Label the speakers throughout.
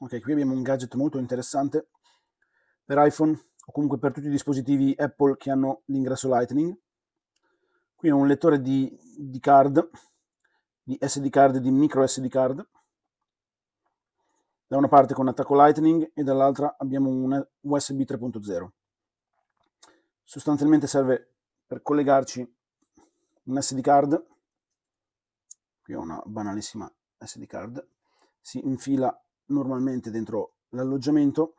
Speaker 1: Ok, qui abbiamo un gadget molto interessante per iPhone o comunque per tutti i dispositivi Apple che hanno l'ingresso Lightning. Qui è un lettore di, di card, di SD card, di micro SD card. Da una parte con attacco Lightning e dall'altra abbiamo un USB 3.0. Sostanzialmente serve per collegarci un SD card, qui ho una banalissima SD card, si infila normalmente dentro l'alloggiamento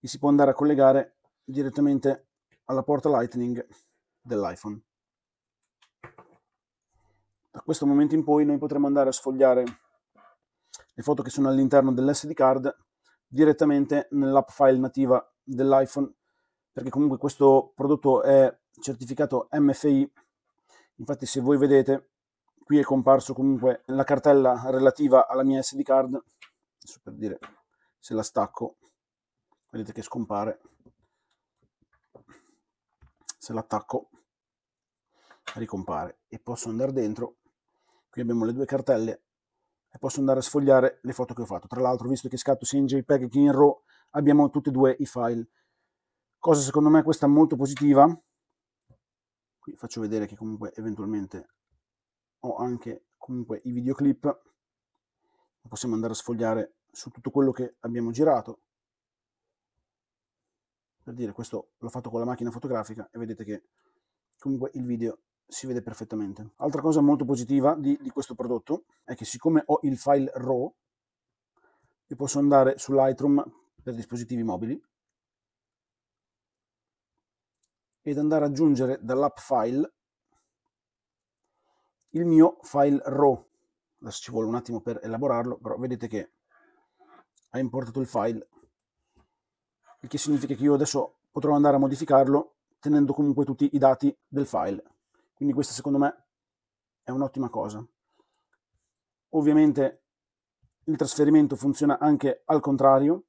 Speaker 1: e si può andare a collegare direttamente alla porta Lightning dell'iPhone. Da questo momento in poi noi potremo andare a sfogliare le foto che sono all'interno dell'SD card direttamente nell'app file nativa dell'iPhone perché comunque questo prodotto è certificato MFI infatti se voi vedete qui è comparso comunque la cartella relativa alla mia SD card adesso per dire se la stacco vedete che scompare se l'attacco ricompare e posso andare dentro qui abbiamo le due cartelle e posso andare a sfogliare le foto che ho fatto tra l'altro visto che scatto sia in jpeg che in raw abbiamo tutti e due i file cosa secondo me questa molto positiva qui faccio vedere che comunque eventualmente ho anche comunque i videoclip possiamo andare a sfogliare su tutto quello che abbiamo girato. Per dire, questo l'ho fatto con la macchina fotografica e vedete che comunque il video si vede perfettamente. Altra cosa molto positiva di, di questo prodotto è che siccome ho il file RAW, io posso andare su Lightroom per dispositivi mobili ed andare ad aggiungere dall'app file il mio file RAW adesso ci vuole un attimo per elaborarlo, però vedete che ha importato il file, il che significa che io adesso potrò andare a modificarlo tenendo comunque tutti i dati del file. Quindi questa secondo me è un'ottima cosa. Ovviamente il trasferimento funziona anche al contrario,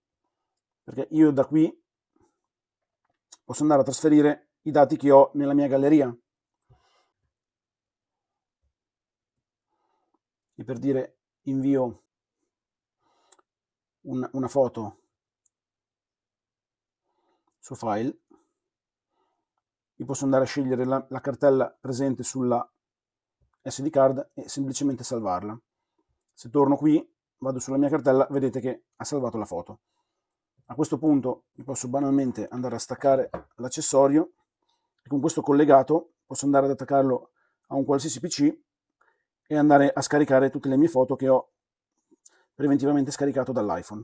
Speaker 1: perché io da qui posso andare a trasferire i dati che ho nella mia galleria. e per dire invio un, una foto su file, io posso andare a scegliere la, la cartella presente sulla SD card e semplicemente salvarla. Se torno qui, vado sulla mia cartella, vedete che ha salvato la foto. A questo punto posso banalmente andare a staccare l'accessorio e con questo collegato posso andare ad attaccarlo a un qualsiasi PC e andare a scaricare tutte le mie foto che ho preventivamente scaricato dall'iPhone.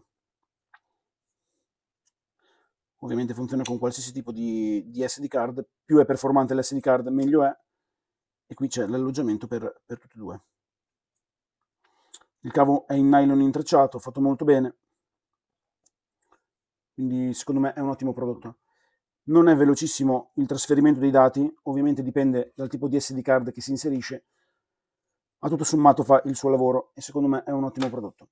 Speaker 1: Ovviamente funziona con qualsiasi tipo di, di SD card, più è performante l'SD card meglio è, e qui c'è l'alloggiamento per, per tutti e due. Il cavo è in nylon intrecciato, fatto molto bene, quindi secondo me è un ottimo prodotto. Non è velocissimo il trasferimento dei dati, ovviamente dipende dal tipo di SD card che si inserisce, ma tutto sommato fa il suo lavoro e secondo me è un ottimo prodotto.